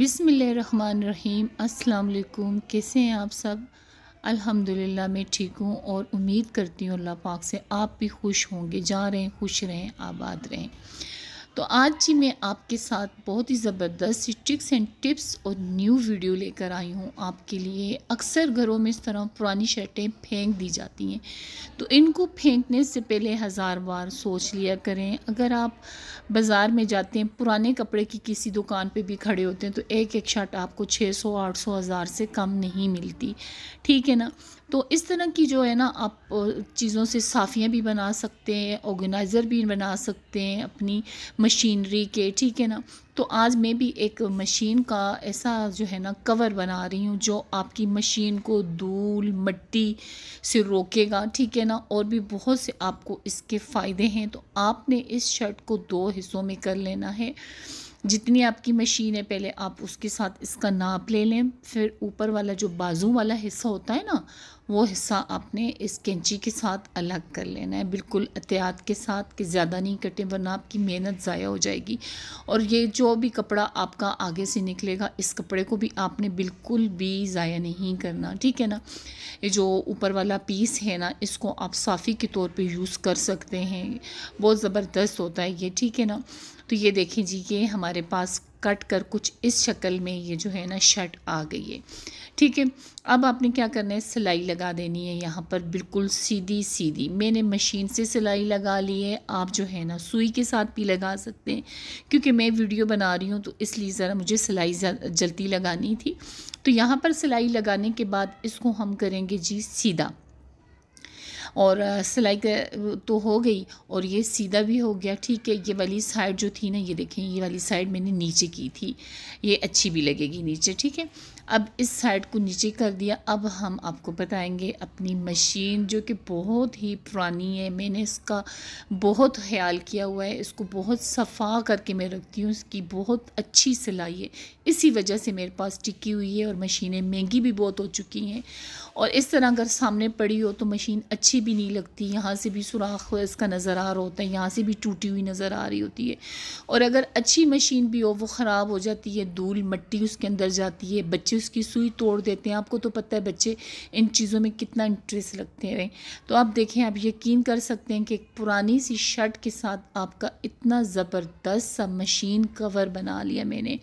बिसमीम असलकुम कैसे हैं आप सब अल्हम्दुलिल्लाह मैं ठीक हूँ और उम्मीद करती हूँ अल्लाह पाक से आप भी खुश होंगे जा रहे हैं खुश रहें आबाद रहें तो आज जी मैं आपके साथ बहुत ही ज़बरदस्त ट्रिक्स एंड टिप्स और न्यू वीडियो लेकर आई हूँ आपके लिए अक्सर घरों में इस तरह पुरानी शर्टें फेंक दी जाती हैं तो इनको फेंकने से पहले हज़ार बार सोच लिया करें अगर आप बाज़ार में जाते हैं पुराने कपड़े की किसी दुकान पे भी खड़े होते हैं तो एक एक शर्ट आपको छः सौ आठ सौ हज़ार से कम नहीं मिलती ठीक है ना तो इस तरह की जो है ना आप चीज़ों से साफियाँ भी बना सकते हैं ऑर्गेनाइज़र भी बना सकते हैं अपनी मशीनरी के ठीक है ना तो आज मैं भी एक मशीन का ऐसा जो है ना कवर बना रही हूँ जो आपकी मशीन को धूल मट्टी से रोकेगा ठीक है ना और भी बहुत से आपको इसके फ़ायदे हैं तो आपने इस शर्ट को दो हिस्सों में कर लेना है जितनी आपकी मशीन है पहले आप उसके साथ इसका नाप ले लें फिर ऊपर वाला जो बाजू वाला हिस्सा होता है ना वो हिस्सा आपने इस कैंची के साथ अलग कर लेना है बिल्कुल एहतियात के साथ कि ज़्यादा नहीं कटे वरना आपकी मेहनत ज़ाया हो जाएगी और ये जो भी कपड़ा आपका आगे से निकलेगा इस कपड़े को भी आपने बिल्कुल भी ज़ाया नहीं करना ठीक है ना ये जो ऊपर वाला पीस है ना इसको आप साफ़ी के तौर पर यूज़ कर सकते हैं बहुत ज़बरदस्त होता है ये ठीक है ना तो ये देखें जी ये हमारे पास कट कर कुछ इस शक्ल में ये जो है ना शर्ट आ गई है ठीक है अब आपने क्या करना है सिलाई लगा देनी है यहाँ पर बिल्कुल सीधी सीधी मैंने मशीन से सिलाई लगा ली है आप जो है ना सुई के साथ भी लगा सकते हैं क्योंकि मैं वीडियो बना रही हूँ तो इसलिए ज़रा मुझे सिलाई जल्दी लगानी थी तो यहाँ पर सिलाई लगाने के बाद इसको हम करेंगे जी सीधा और सिलाई तो हो गई और ये सीधा भी हो गया ठीक है ये वाली साइड जो थी ना ये देखें ये वाली साइड मैंने नीचे की थी ये अच्छी भी लगेगी नीचे ठीक है अब इस साइड को नीचे कर दिया अब हम आपको बताएंगे अपनी मशीन जो कि बहुत ही पुरानी है मैंने इसका बहुत ख्याल किया हुआ है इसको बहुत सफ़ा करके मैं रखती हूँ इसकी बहुत अच्छी सिलाई है इसी वजह से मेरे पास टिकी हुई है और मशीनें महंगी भी बहुत हो चुकी हैं और इस तरह अगर सामने पड़ी हो तो मशीन अच्छी भी नहीं लगती यहाँ से भी सुराख इसका नज़र आ रहा होता है यहाँ से भी टूटी हुई नज़र आ रही होती है और अगर अच्छी मशीन भी हो वो ख़राब हो जाती है धूल मट्टी उसके अंदर जाती है बच्चे पुलिस की सुई तोड़ देते हैं आपको तो पता है बच्चे इन चीज़ों में कितना इंटरेस्ट लगते हैं तो आप देखें आप यकीन कर सकते हैं कि एक पुरानी सी शर्ट के साथ आपका इतना ज़बरदस्त सा मशीन कवर बना लिया मैंने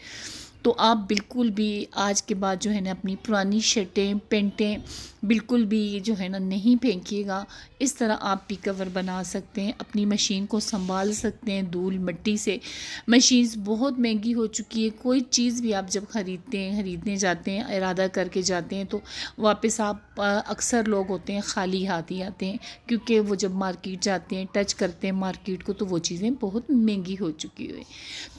तो आप बिल्कुल भी आज के बाद जो है ना अपनी पुरानी शर्टें पेंटें बिल्कुल भी जो है ना नहीं फेंकीेगा इस तरह आप भी कवर बना सकते हैं अपनी मशीन को संभाल सकते हैं धूल मिट्टी से मशीन्स बहुत महंगी हो चुकी है कोई चीज़ भी आप जब ख़रीदते हैं ख़रीदने जाते हैं इरादा करके जाते हैं तो वापस आप अक्सर लोग होते हैं खाली हाथ ही आते हैं क्योंकि वो जब मार्केट जाते हैं टच करते हैं मार्केट को तो वो चीज़ें बहुत महंगी हो चुकी हुई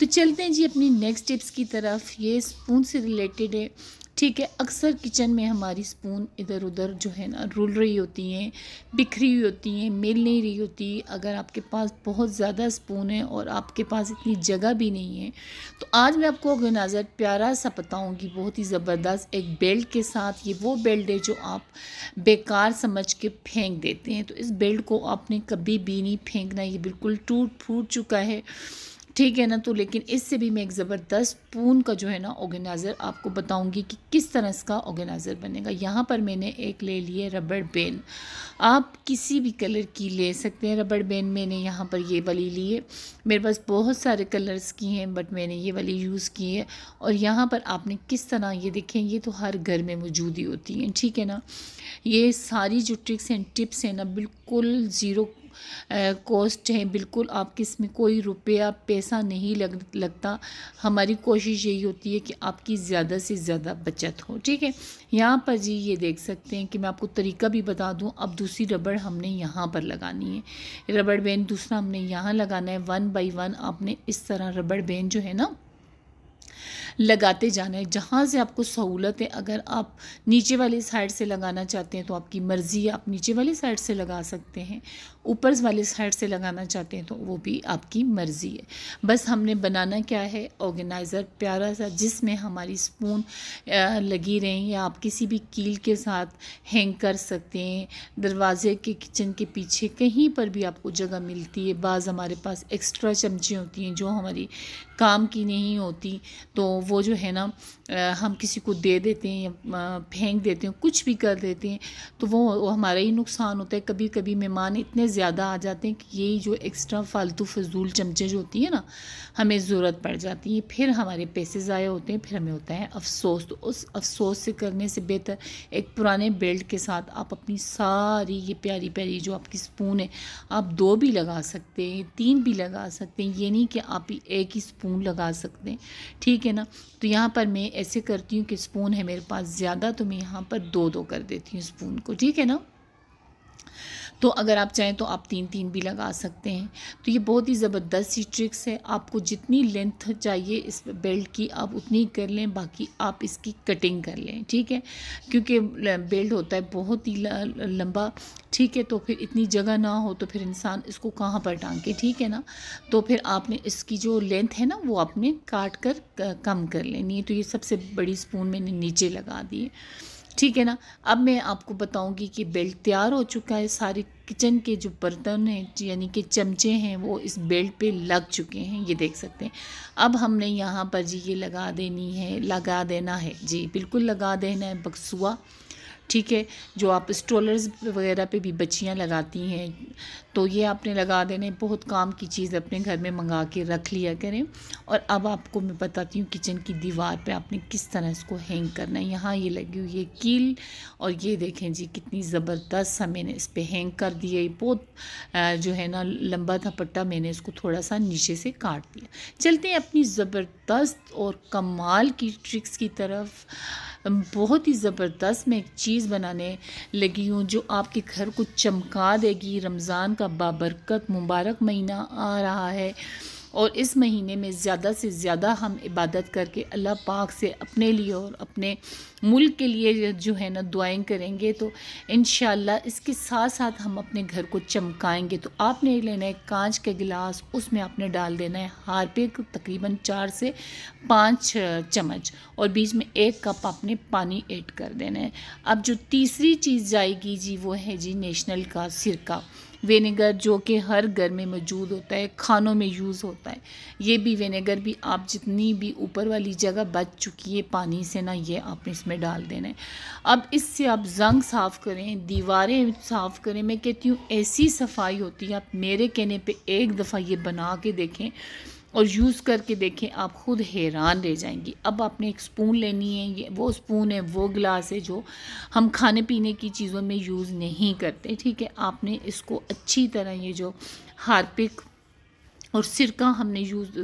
तो चलते हैं जी अपनी नेक्स्ट टिप्स की तरफ ये स्पून से रिलेटेड है ठीक है अक्सर किचन में हमारी स्पून इधर उधर जो है ना रुल रही होती हैं बिखरी हुई होती हैं मिल नहीं रही होती अगर आपके पास बहुत ज़्यादा स्पून है और आपके पास इतनी जगह भी नहीं है तो आज मैं आपको ऑर्गेनाइज़र प्यारा सा बताऊँगी बहुत ही ज़बरदस्त एक बेल्ट के साथ ये वो बेल्ट है जो आप बेकार समझ के फेंक देते हैं तो इस बेल्ट को आपने कभी भी नहीं फेंकना ये बिल्कुल टूट फूट चुका है ठीक है ना तो लेकिन इससे भी मैं एक ज़बरदस्त पून का जो है ना ऑर्गेनाइज़र आपको बताऊंगी कि किस तरह इसका ऑर्गेनाइज़र बनेगा यहाँ पर मैंने एक ले लिए रबड़ बेन आप किसी भी कलर की ले सकते हैं रबड़ बेन मैंने यहाँ पर ये वाली ली है मेरे पास बहुत सारे कलर्स की हैं बट मैंने ये वाली यूज़ की है और यहाँ पर आपने किस तरह ये देखें ये तो हर घर में मौजूद ही होती हैं ठीक है ना ये सारी जो ट्रिक्स एंड टिप्स हैं ना बिल्कुल ज़ीरो कॉस्ट है बिल्कुल आपके इसमें कोई रुपया पैसा नहीं लग लगता हमारी कोशिश यही होती है कि आपकी ज़्यादा से ज़्यादा बचत हो ठीक है यहाँ पर जी ये देख सकते हैं कि मैं आपको तरीका भी बता दूँ अब दूसरी रबड़ हमने यहाँ पर लगानी है रबड़ बैंड दूसरा हमने यहाँ लगाना है वन बाई वन आपने इस तरह रबड़ बैंड जो है ना लगाते जाना है जहाँ से आपको सहूलत है अगर आप नीचे वाली साइड से लगाना चाहते हैं तो आपकी मर्ज़ी है आप नीचे वाली साइड से लगा सकते हैं ऊपर वाली साइड से लगाना चाहते हैं तो वो भी आपकी मर्ज़ी है बस हमने बनाना क्या है ऑर्गेनाइज़र प्यारा सा जिसमें हमारी स्पून लगी रहें या आप किसी भी कील के साथ हैंग कर सकते हैं दरवाजे के किचन के पीछे कहीं पर भी आपको जगह मिलती है बाज़ हमारे पास एक्स्ट्रा चमचे होती हैं जो हमारी काम की नहीं होती तो वो जो है ना हम किसी को दे देते हैं या फेंक देते हैं कुछ भी कर देते हैं तो वो वो हमारा ही नुकसान होता है कभी कभी मेहमान इतने ज़्यादा आ जाते हैं कि ये जो एक्स्ट्रा फालतू फजूल चमचे जो होती है ना हमें ज़रूरत पड़ जाती है फिर हमारे पैसे ज़ाया होते हैं फिर हमें होता है अफसोस तो उस अफसोस से करने से बेहतर एक पुराने बेल्ट के साथ आप अपनी सारी ये प्यारी प्यारी जो आपकी स्पून है आप दो भी लगा सकते हैं तीन भी लगा सकते हैं ये नहीं कि आप एक ही स्पून लगा सकते हैं ठीक है ना तो यहाँ पर मैं ऐसे करती हूँ कि स्पून है मेरे पास ज़्यादा तो मैं यहाँ पर दो दो कर देती हूँ स्पून को ठीक है ना तो अगर आप चाहें तो आप तीन तीन भी लगा सकते हैं तो ये बहुत ही ज़बरदस्त सी ट्रिक्स है आपको जितनी लेंथ चाहिए इस बेल्ट की आप उतनी कर लें बाकी आप इसकी कटिंग कर लें ठीक है क्योंकि बेल्ट होता है बहुत ही लंबा ठीक है तो फिर इतनी जगह ना हो तो फिर इंसान इसको कहाँ पर टांगे ठीक है ना तो फिर आपने इसकी जो लेंथ है ना वो आपने काट कर कम कर लेनी है तो ये सबसे बड़ी स्पून मैंने नीचे लगा दी है ठीक है ना अब मैं आपको बताऊंगी कि बेल्ट तैयार हो चुका है सारे किचन के जो बर्तन हैं यानी कि चमचे हैं वो इस बेल्ट पे लग चुके हैं ये देख सकते हैं अब हमने यहाँ पर जी ये लगा देनी है लगा देना है जी बिल्कुल लगा देना है बक्सुआ ठीक है जो आप स्ट्रोलर्स वगैरह पे भी बच्चियाँ लगाती हैं तो ये आपने लगा देने बहुत काम की चीज़ अपने घर में मंगा के रख लिया करें और अब आपको मैं बताती हूँ किचन की दीवार पे आपने किस तरह इसको हैंग करना है यहाँ ये लगी हुई है कील और ये देखें जी कितनी ज़बरदस्त सा मैंने इस पर हैंग कर दिया ये बहुत जो है ना लंबा था पट्टा मैंने इसको थोड़ा सा नीचे से काट दिया चलते हैं अपनी ज़बरदस्त और कमाल की ट्रिक्स की तरफ बहुत ही ज़बरदस्त मैं एक चीज़ बनाने लगी हूँ जो आपके घर को चमका देगी रमज़ान का बाबरकत मुबारक महीना आ रहा है और इस महीने में ज़्यादा से ज़्यादा हम इबादत करके अल्लाह पाक से अपने लिए और अपने मुल्क के लिए जो है ना दुआएं करेंगे तो इन इसके साथ साथ हम अपने घर को चमकाएंगे तो आपने लेना है कांच का गिलास उसमें आपने डाल देना है हार पे तकरीबन चार से पाँच चम्मच और बीच में एक कप आपने पानी ऐड कर देना है अब जो तीसरी चीज़ जाएगी जी वो है जी नेशनल का सिरका विनेगर जो कि हर घर में मौजूद होता है खानों में यूज़ होता है ये भी विनेगर भी आप जितनी भी ऊपर वाली जगह बच चुकी है पानी से ना ये आपने इसमें डाल देना है अब इससे आप जंग साफ़ करें दीवारें साफ़ करें मैं कहती हूँ ऐसी सफाई होती है आप मेरे कहने पर एक दफ़ा ये बना के देखें और यूज़ करके देखें आप ख़ुद हैरान रह जाएंगी अब आपने एक स्पून लेनी है ये वो स्पून है वो गिलास है जो हम खाने पीने की चीज़ों में यूज़ नहीं करते ठीक है आपने इसको अच्छी तरह ये जो हार्पिक और सिरका हमने यूज़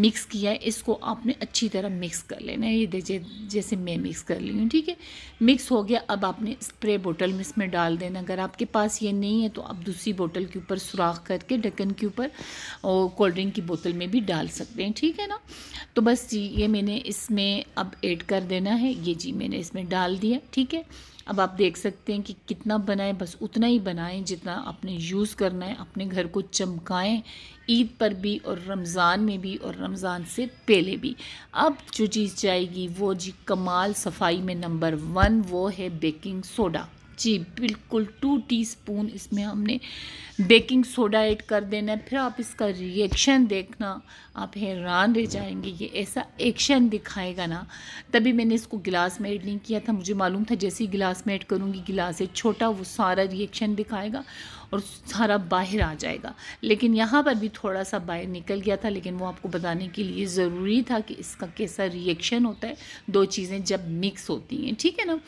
मिक्स किया है इसको आपने अच्छी तरह मिक्स कर लेना है ये देखिए जैसे मैं मिक्स कर ली हूँ ठीक है मिक्स हो गया अब आपने स्प्रे बोतल में इसमें डाल देना अगर आपके पास ये नहीं है तो आप दूसरी बोतल के ऊपर सुराख करके ढक्कन के ऊपर और कोल्ड ड्रिंक की बोतल में भी डाल सकते हैं ठीक है ना तो बस ये मैंने इसमें अब एड कर देना है ये जी मैंने इसमें डाल दिया ठीक है अब आप देख सकते हैं कि कितना बनाएं बस उतना ही बनाएं जितना आपने यूज़ करना है अपने घर को चमकाएं ईद पर भी और रमज़ान में भी और रमज़ान से पहले भी अब जो चीज़ जाएगी वो जी कमाल सफाई में नंबर वन वो है बेकिंग सोडा जी बिल्कुल टू टीस्पून इसमें हमने बेकिंग सोडा ऐड कर देना है फिर आप इसका रिएक्शन देखना आप हैरान रह जाएंगे ये ऐसा एक्शन दिखाएगा ना तभी मैंने इसको गिलास में ऐड नहीं किया था मुझे मालूम था जैसे ही गिलास में ऐड करूँगी गिलास है छोटा वो सारा रिएक्शन दिखाएगा और सारा बाहर आ जाएगा लेकिन यहाँ पर भी थोड़ा सा बाहर निकल गया था लेकिन वो आपको बताने के लिए ज़रूरी था कि इसका कैसा रिएक्शन होता है दो चीज़ें जब मिक्स होती हैं ठीक है ना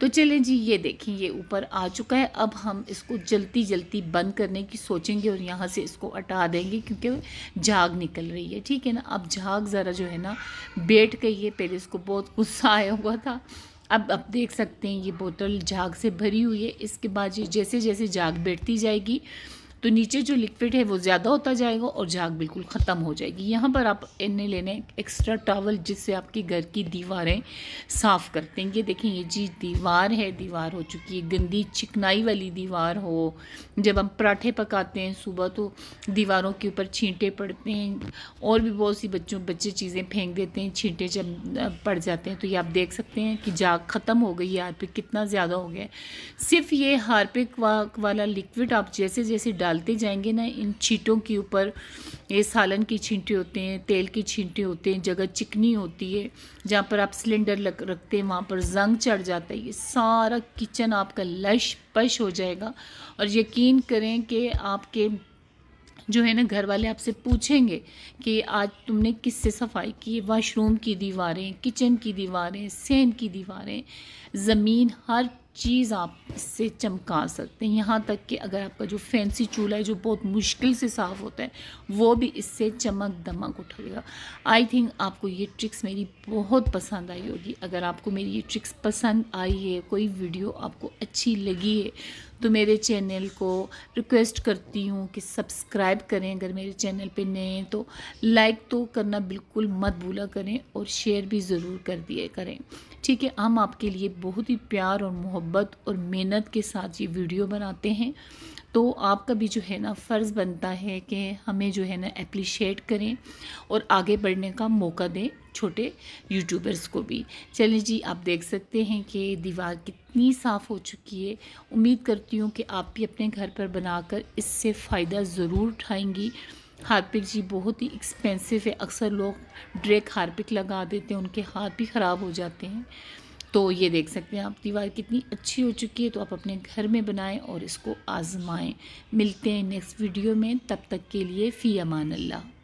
तो चले जी ये देखें ये ऊपर आ चुका है अब हम इसको जल्दी जल्दी बंद करने की सोचेंगे और यहाँ से इसको हटा देंगे क्योंकि झाग निकल रही है ठीक है ना अब झाग ज़रा जो है ना बैठ गई है पहले इसको बहुत गुस्सा आया हुआ था अब आप देख सकते हैं ये बोतल झाग से भरी हुई है इसके बाद ये जैसे जैसे झाग बैठती जाएगी तो नीचे जो लिक्विड है वो ज़्यादा होता जाएगा और झाग बिल्कुल ख़त्म हो जाएगी यहाँ पर आप इन्हें लेने एक्स्ट्रा टावल जिससे आपके घर की दीवारें साफ़ करते हैं ये देखें ये जी दीवार है दीवार हो चुकी है गंदी चिकनाई वाली दीवार हो जब हम पराठे पकाते हैं सुबह तो दीवारों के ऊपर छींटे पड़ते हैं और भी बहुत सी बच्चों बच्चे चीज़ें फेंक देते हैं छींटे जब पड़ जाते हैं तो ये आप देख सकते हैं कि जाग ख़त्म हो गई है हार्पिक कितना ज़्यादा हो गया सिर्फ ये हार्पिक वाक वाला लिक्विड आप जैसे जैसे डालते जाएंगे ना इन छींटों के ऊपर ये सालन की छींटे होते हैं तेल की छींटे होते हैं जगह चिकनी होती है जहाँ पर आप सिलेंडर लग रखते हैं वहाँ पर जंग चढ़ जाता है ये सारा किचन आपका लश पश हो जाएगा और यकीन करें कि आपके जो है ना घर वाले आपसे पूछेंगे कि आज तुमने किससे सफाई की वाशरूम की दीवारें किचन की दीवारें सेन की दीवारें ज़मीन हर चीज़ आप इससे चमका सकते हैं यहाँ तक कि अगर आपका जो फैंसी चूल्हा है जो बहुत मुश्किल से साफ़ होता है वो भी इससे चमक दमक उठेगा आई थिंक आपको ये ट्रिक्स मेरी बहुत पसंद आई होगी अगर आपको मेरी ये ट्रिक्स पसंद आई है कोई वीडियो आपको अच्छी लगी है तो मेरे चैनल को रिक्वेस्ट करती हूँ कि सब्सक्राइब करें अगर मेरे चैनल पे नए हैं तो लाइक तो करना बिल्कुल मत भूला करें और शेयर भी ज़रूर कर दिए करें ठीक है हम आपके लिए बहुत ही प्यार और मोहब्बत और मेहनत के साथ ये वीडियो बनाते हैं तो आपका भी जो है ना फ़र्ज़ बनता है कि हमें जो है ना अप्रिशिएट करें और आगे बढ़ने का मौका दें छोटे यूट्यूबर्स को भी चलें जी आप देख सकते हैं कि दीवार कितनी साफ़ हो चुकी है उम्मीद करती हूँ कि आप भी अपने घर पर बनाकर इससे फ़ायदा ज़रूर उठाएंगी हार्पिक जी बहुत ही एक्सपेंसिव है अक्सर लोग ड्रेक हारपिक लगा देते हैं उनके हाथ भी ख़राब हो जाते हैं तो ये देख सकते हैं आप दीवार कितनी अच्छी हो चुकी है तो आप अपने घर में बनाएं और इसको आज़माएं मिलते हैं नेक्स्ट वीडियो में तब तक के लिए फ़ी अमान अल्लाह